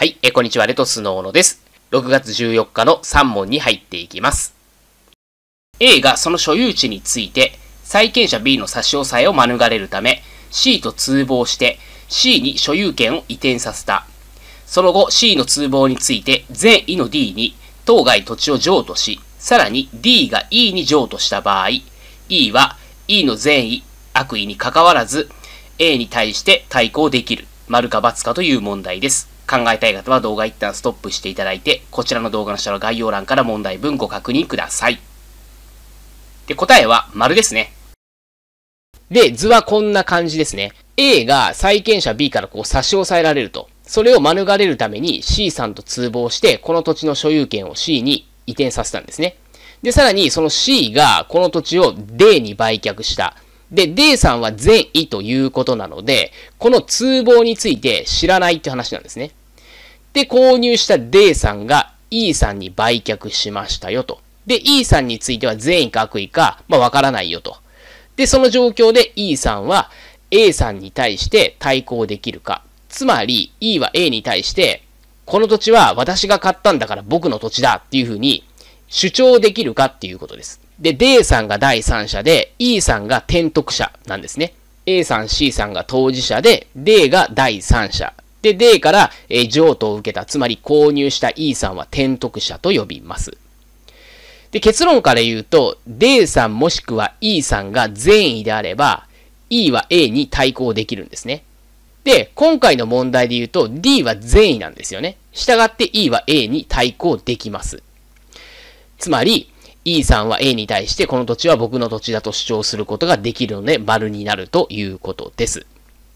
はい、えこんにちは、レトスの小野です。6月14日の3問に入っていきます。A がその所有地について、債権者 B の差し押さえを免れるため、C と通報して、C に所有権を移転させた。その後、C の通報について、全位の D に、当該土地を譲渡し、さらに D が E に譲渡した場合、E は E の善意、悪意にかかわらず、A に対して対抗できる。丸か×かという問題です。考えたい方は動画一旦ストップしていただいて、こちらの動画の下の概要欄から問題文ご確認ください。で、答えは丸ですね。で、図はこんな感じですね。A が債権者 B からこう差し押さえられると。それを免れるために C さんと通報して、この土地の所有権を C に移転させたんですね。で、さらにその C がこの土地を D に売却した。で、D さんは善意ということなので、この通報について知らないって話なんですね。で、購入した D さんが E さんに売却しましたよと。で、E さんについては善意か悪意か、まあ、わからないよと。で、その状況で E さんは A さんに対して対抗できるか。つまり、E は A に対して、この土地は私が買ったんだから僕の土地だっていうふうに主張できるかっていうことです。で、D さんが第三者で、E さんが転得者なんですね。A さん、C さんが当事者で、D が第三者。で、D から、え譲渡を受けた、つまり購入した E さんは転得者と呼びます。で、結論から言うと、D さんもしくは E さんが善意であれば、E は A に対抗できるんですね。で、今回の問題で言うと D は善意なんですよね。従って E は A に対抗できます。つまり、E さんは A に対してこの土地は僕の土地だと主張することができるので丸になるということです。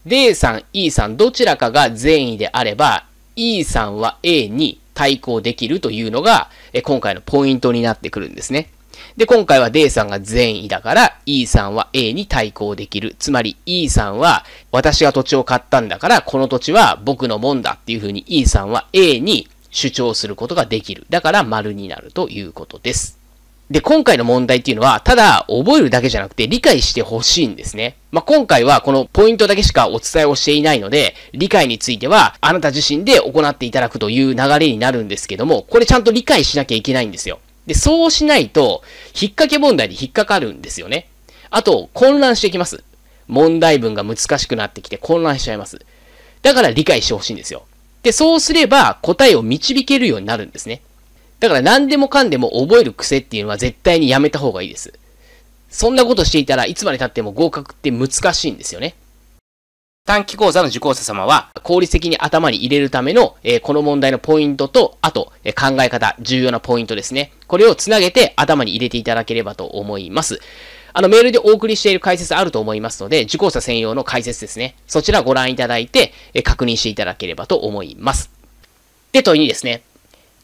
D さん、E さんどちらかが善意であれば E さんは A に対抗できるというのが今回のポイントになってくるんですね。で、今回は D さんが善意だから E さんは A に対抗できる。つまり E さんは私が土地を買ったんだからこの土地は僕のもんだっていうふうに E さんは A に主張することができる。だから丸になるということです。で、今回の問題っていうのは、ただ覚えるだけじゃなくて理解してほしいんですね。まあ、今回はこのポイントだけしかお伝えをしていないので、理解についてはあなた自身で行っていただくという流れになるんですけども、これちゃんと理解しなきゃいけないんですよ。で、そうしないと、引っ掛け問題に引っかかるんですよね。あと、混乱してきます。問題文が難しくなってきて混乱しちゃいます。だから理解してほしいんですよ。で、そうすれば答えを導けるようになるんですね。だから何でもかんでも覚える癖っていうのは絶対にやめた方がいいです。そんなことしていたらいつまで経っても合格って難しいんですよね。短期講座の受講者様は効率的に頭に入れるための、えー、この問題のポイントと、あと、えー、考え方、重要なポイントですね。これをつなげて頭に入れていただければと思います。あの、メールでお送りしている解説あると思いますので、受講者専用の解説ですね。そちらご覧いただいて、えー、確認していただければと思います。で、問いにですね。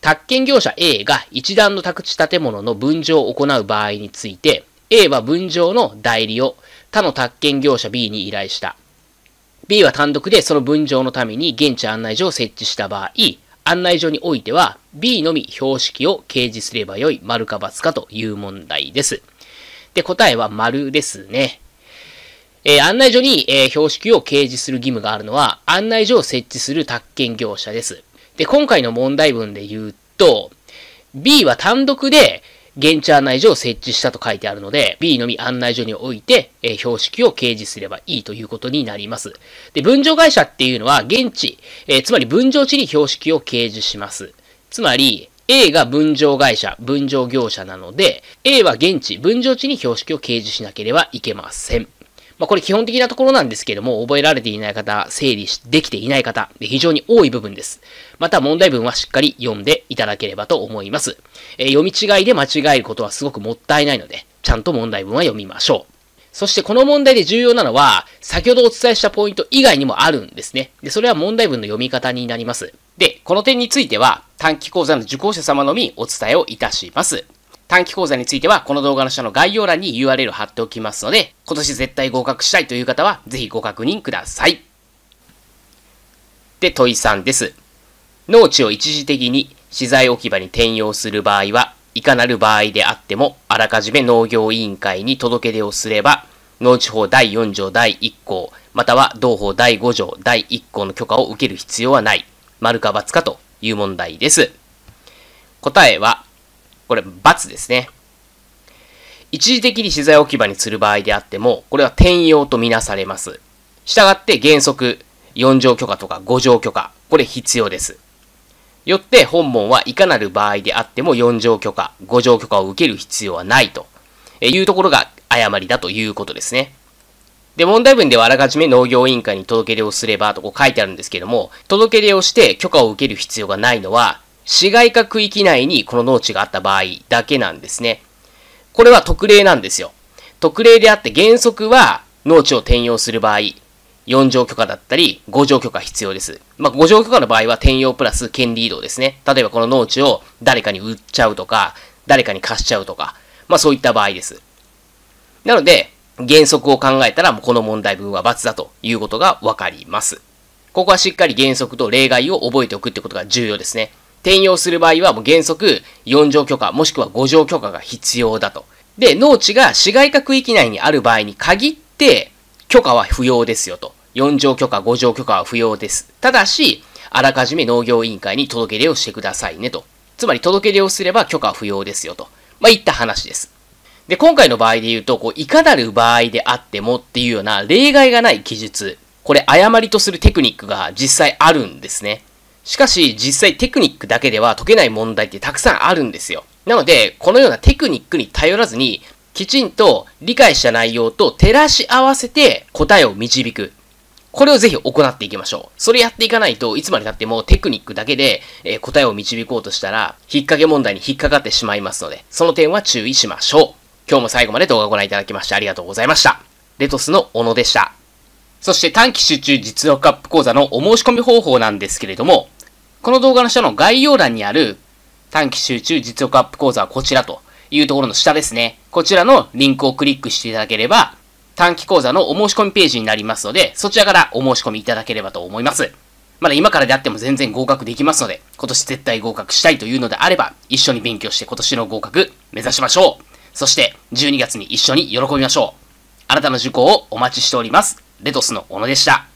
宅建業者 A が一段の宅地建物の分譲を行う場合について、A は分譲の代理を他の宅建業者 B に依頼した。B は単独でその分譲のために現地案内所を設置した場合、案内所においては B のみ標識を掲示すればよい丸か×かという問題です。で、答えは丸ですね。えー、案内所に、えー、標識を掲示する義務があるのは、案内所を設置する宅建業者です。で、今回の問題文で言うと、B は単独で、現地案内所を設置したと書いてあるので、B のみ案内所において、えー、標識を掲示すればいいということになります。で、分譲会社っていうのは、現地、えー、つまり分譲地に標識を掲示します。つまり、A が分譲会社、分譲業者なので、A は現地、分譲地に標識を掲示しなければいけません。まあ、これ基本的なところなんですけども、覚えられていない方、整理できていない方、非常に多い部分です。また問題文はしっかり読んでいただければと思います。えー、読み違いで間違えることはすごくもったいないので、ちゃんと問題文は読みましょう。そしてこの問題で重要なのは、先ほどお伝えしたポイント以外にもあるんですね。で、それは問題文の読み方になります。で、この点については、短期講座の受講者様のみお伝えをいたします。短期講座についてはこの動画の下の概要欄に URL 貼っておきますので、今年絶対合格したいという方はぜひご確認ください。で、問い3です。農地を一時的に資材置き場に転用する場合は、いかなる場合であっても、あらかじめ農業委員会に届け出をすれば、農地法第4条第1項、または同法第5条第1項の許可を受ける必要はない。丸か×かという問題です。答えは、これ、×ですね。一時的に資材置き場にする場合であっても、これは転用とみなされます。したがって原則、4条許可とか5条許可、これ必要です。よって本門はいかなる場合であっても4条許可、5条許可を受ける必要はないというところが誤りだということですね。で、問題文ではあらかじめ農業委員会に届け出をすればとこう書いてあるんですけども、届け出をして許可を受ける必要がないのは、市街化区域内にこの農地があった場合だけなんですね。これは特例なんですよ。特例であって原則は農地を転用する場合、4条許可だったり、5条許可必要です。まあ、5条許可の場合は転用プラス権利移動ですね。例えばこの農地を誰かに売っちゃうとか、誰かに貸しちゃうとか、まあそういった場合です。なので、原則を考えたら、もうこの問題文は罰だということがわかります。ここはしっかり原則と例外を覚えておくってことが重要ですね。転用する場合はもう原則4乗許可もしくは5乗許可が必要だと。で、農地が市街化区域内にある場合に限って許可は不要ですよと。4条許可、5条許可は不要です。ただし、あらかじめ農業委員会に届け出をしてくださいねと。つまり届け出をすれば許可は不要ですよと。まあ、いった話です。で、今回の場合で言うと、こう、いかなる場合であってもっていうような例外がない記述、これ誤りとするテクニックが実際あるんですね。しかし、実際テクニックだけでは解けない問題ってたくさんあるんですよ。なので、このようなテクニックに頼らずに、きちんと理解した内容と照らし合わせて答えを導く。これをぜひ行っていきましょう。それやっていかないといつまで経ってもテクニックだけで、え答えを導こうとしたら、引っ掛け問題に引っかかってしまいますので、その点は注意しましょう。今日も最後まで動画をご覧いただきましてありがとうございました。レトスの小野でした。そして短期集中実力アップ講座のお申し込み方法なんですけれども、この動画の下の概要欄にある短期集中実力アップ講座はこちらというところの下ですね。こちらのリンクをクリックしていただければ、短期講座のお申し込みページになりますので、そちらからお申し込みいただければと思います。まだ今からであっても全然合格できますので、今年絶対合格したいというのであれば、一緒に勉強して今年の合格目指しましょう。そして、12月に一緒に喜びましょう。あなたの受講をお待ちしております。レトスの小野でした。